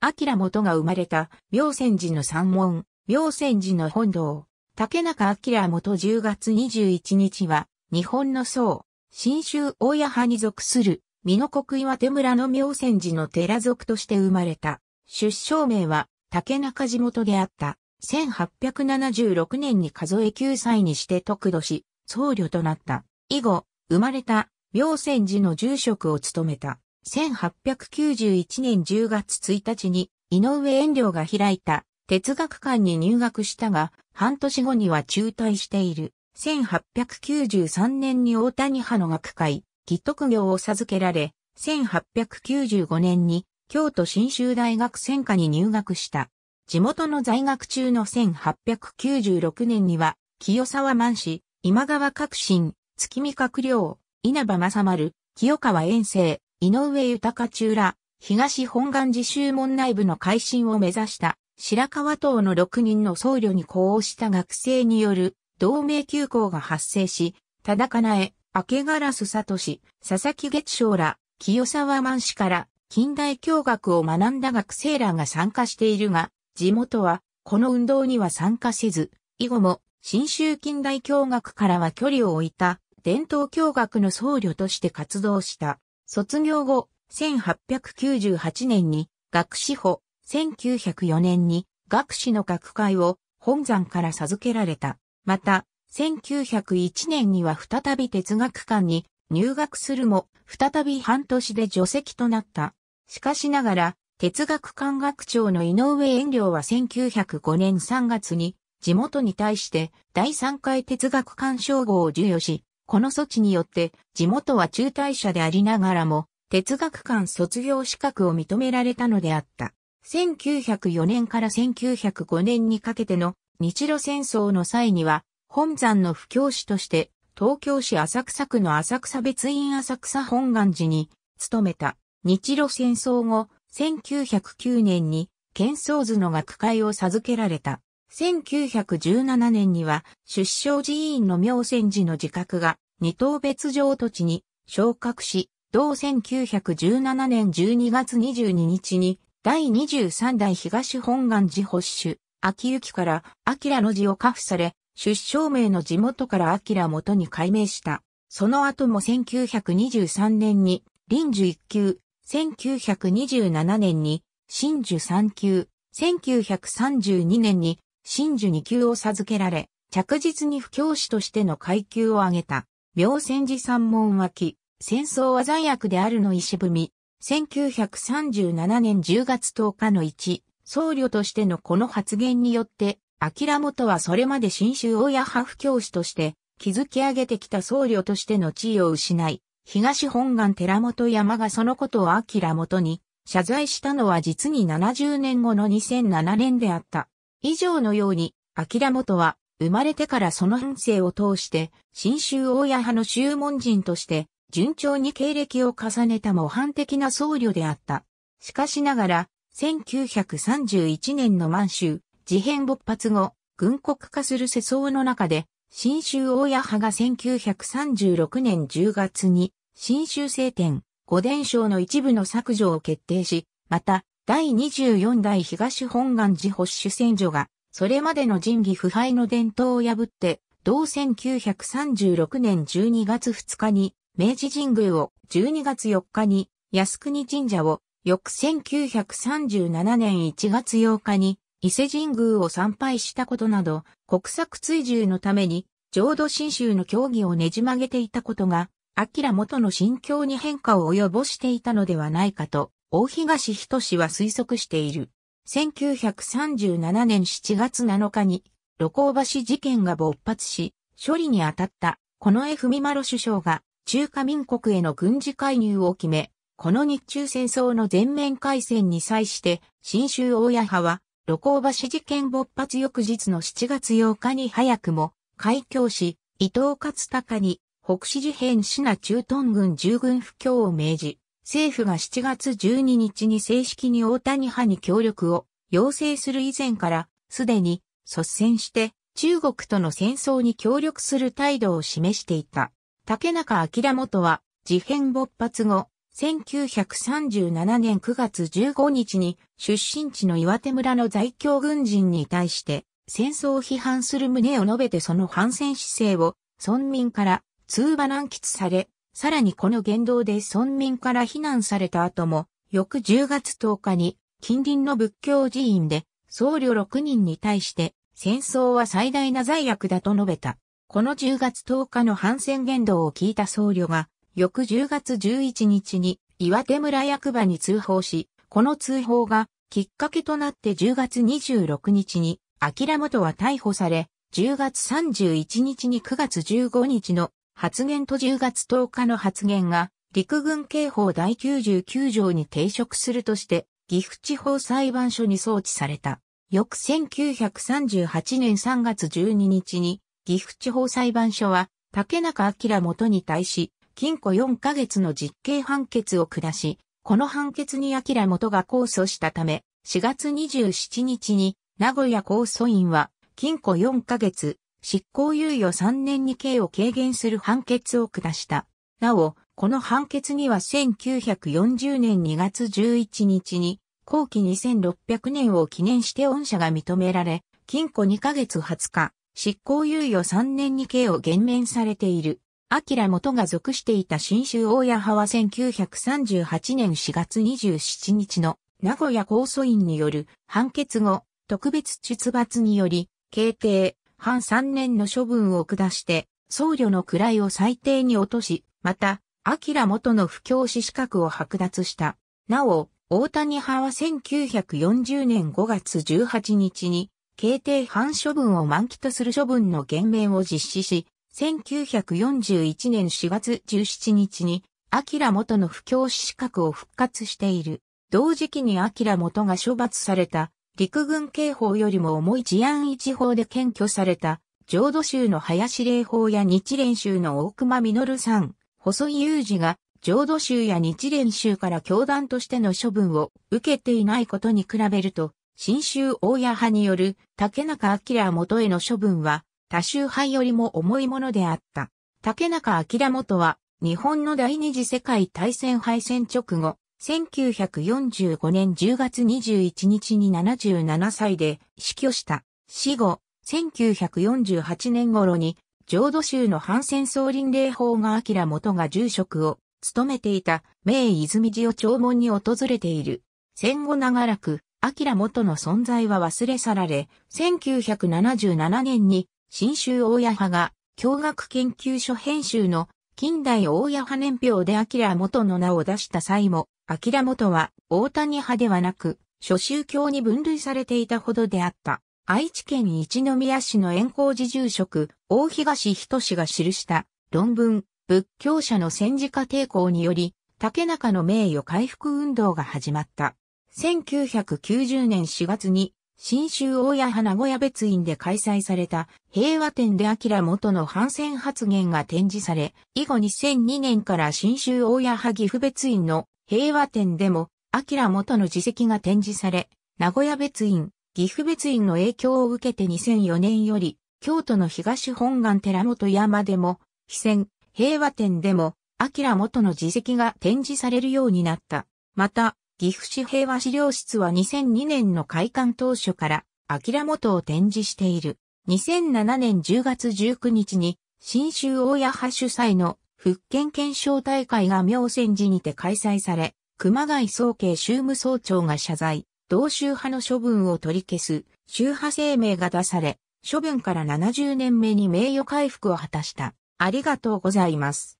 明元が生まれた、明泉寺の山門、明泉寺の本堂、竹中明元10月21日は、日本の僧、新州大谷派に属する、美濃国岩手村の明泉寺の寺族として生まれた。出生名は、竹中地元であった。1876年に数え9歳にして得度し、僧侶となった。以後、生まれた、明泉寺の住職を務めた。1891年10月1日に井上遠慮が開いた哲学館に入学したが、半年後には中退している。1893年に大谷派の学会、義徳業を授けられ、1895年に京都新州大学専科に入学した。地元の在学中の1896年には、清沢万氏、今川革新、月見閣僚、稲葉正丸、清川遠征、井上豊中ら、東本願寺宗門内部の改新を目指した、白川党の6人の僧侶に呼応した学生による、同盟休校が発生し、田中苗、明ガラス聡、佐々木月章ら、清沢万氏から近代教学を学んだ学生らが参加しているが、地元はこの運動には参加せず、以後も新州近代教学からは距離を置いた伝統教学の僧侶として活動した。卒業後、1898年に学士補、1904年に学士の学会を本山から授けられた。また、1901年には再び哲学館に入学するも、再び半年で除籍となった。しかしながら、哲学館学長の井上遠良は1905年3月に地元に対して第3回哲学館称号を授与し、この措置によって地元は中退者でありながらも哲学館卒業資格を認められたのであった。1904年から1905年にかけての日露戦争の際には本山の布教師として東京市浅草区の浅草別院浅草本願寺に勤めた日露戦争後1909年に剣創図の学会を授けられた。1917年には出生寺院の明泉寺の自覚が二等別城土地に昇格し、同1917年12月22日に第23代東本願寺発主、秋行から明の字を下付され、出生名の地元から明元に改名した。その後も1923年に臨時1級、1927年に真樹3級、1932年に真珠2級を授けられ、着実に不教師としての階級を上げた。明戦時三門脇、戦争は罪悪であるの石踏み、1937年10月10日の1、僧侶としてのこの発言によって、明元はそれまで新州親派不教師として、築き上げてきた僧侶としての地位を失い、東本願寺本山がそのことを明元に謝罪したのは実に70年後の2007年であった。以上のように、明元は、生まれてからその半生を通して、新州大谷派の宗門人として、順調に経歴を重ねた模範的な僧侶であった。しかしながら、1931年の満州、事変勃発後、軍国化する世相の中で、新州大谷派が1936年10月に、新州聖典、五伝承の一部の削除を決定し、また、第24代東本願寺保守選挙が、それまでの神義腐敗の伝統を破って、同1936年12月2日に、明治神宮を、12月4日に、靖国神社を、翌1937年1月8日に、伊勢神宮を参拝したことなど、国策追従のために、浄土真宗の教義をねじ曲げていたことが、明元の心境に変化を及ぼしていたのではないかと大東仁は推測している。1937年7月7日に、露光橋事件が勃発し、処理に当たった、この江文丸首相が、中華民国への軍事介入を決め、この日中戦争の全面開戦に際して、新州大谷派は、露光橋事件勃発翌日の7月8日に早くも、開教し、伊藤勝隆に、北市事変支那中東軍従軍不況を命じ、政府が7月12日に正式に大谷派に協力を要請する以前からすでに率先して中国との戦争に協力する態度を示していた。竹中明元は事変勃発後、1937年9月15日に出身地の岩手村の在京軍人に対して戦争を批判する旨を述べてその反戦姿勢を村民から通話難喫されさらにこの言動で村民から非難された後も、翌10月10日に近隣の仏教寺院で僧侶6人に対して戦争は最大な罪悪だと述べた。この10月10日の反戦言動を聞いた僧侶が、翌10月11日に岩手村役場に通報し、この通報がきっかけとなって10月26日に、諦元は逮捕され、10月31日に9月15日の発言と10月10日の発言が、陸軍刑法第99条に抵触するとして、岐阜地方裁判所に送致された。翌1938年3月12日に、岐阜地方裁判所は、竹中明元に対し、禁錮4ヶ月の実刑判決を下し、この判決に明元が控訴したため、4月27日に、名古屋控訴院は、禁錮4ヶ月、執行猶予3年に刑を軽減する判決を下した。なお、この判決には1940年2月11日に、後期2600年を記念して恩赦が認められ、禁錮2ヶ月20日、執行猶予3年に刑を減免されている。明元が属していた新州大谷派は1938年4月27日の名古屋控訴院による判決後、特別出罰により、刑定、半3年の処分を下して、僧侶の位を最低に落とし、また、明元の不教師資格を剥奪した。なお、大谷派は1940年5月18日に、慶定反処分を満期とする処分の減免を実施し、1941年4月17日に、明元の不教師資格を復活している。同時期に明元が処罰された陸軍刑法よりも重い治安一法で検挙された、浄土宗の林霊法や日蓮宗の大熊実さん、細井雄二が、浄土宗や日蓮宗から教団としての処分を受けていないことに比べると、新州大谷派による竹中明元への処分は、他州派よりも重いものであった。竹中明元は、日本の第二次世界大戦敗戦直後、1945年10月21日に77歳で死去した。死後、1948年頃に、浄土宗の反戦総林霊法が明元が住職を務めていた名泉寺を弔問に訪れている。戦後長らく、明元の存在は忘れ去られ、1977年に、新州大谷派が、教学研究所編集の近代大谷派年表で明元の名を出した際も、秋田元は大谷派ではなく、諸宗教に分類されていたほどであった。愛知県一宮市の円光寺住職、大東仁が記した論文、仏教者の戦時化抵抗により、竹中の名誉回復運動が始まった。1990年4月に新州大谷花小屋別院で開催された平和展で明元の反戦発言が展示され、以後2002年から新州大谷派岐阜別院の平和展でも明元の自責が展示され、名古屋別院、岐阜別院の影響を受けて2004年より、京都の東本願寺本山でも、非戦、平和展でも、明元の自責が展示されるようになった。また、岐阜市平和資料室は2002年の開館当初から、明元を展示している。2007年10月19日に、新州大谷派主催の福建検証大会が明泉寺にて開催され、熊谷総慶宗務総長が謝罪、同州派の処分を取り消す、宗派声明が出され、処分から70年目に名誉回復を果たした。ありがとうございます。